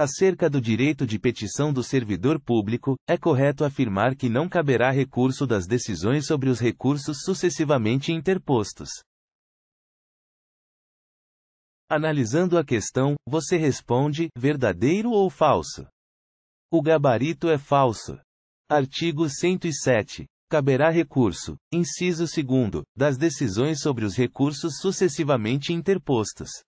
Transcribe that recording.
Acerca do direito de petição do servidor público, é correto afirmar que não caberá recurso das decisões sobre os recursos sucessivamente interpostos. Analisando a questão, você responde: verdadeiro ou falso? O gabarito é falso. Artigo 107. Caberá recurso, inciso 2, das decisões sobre os recursos sucessivamente interpostos.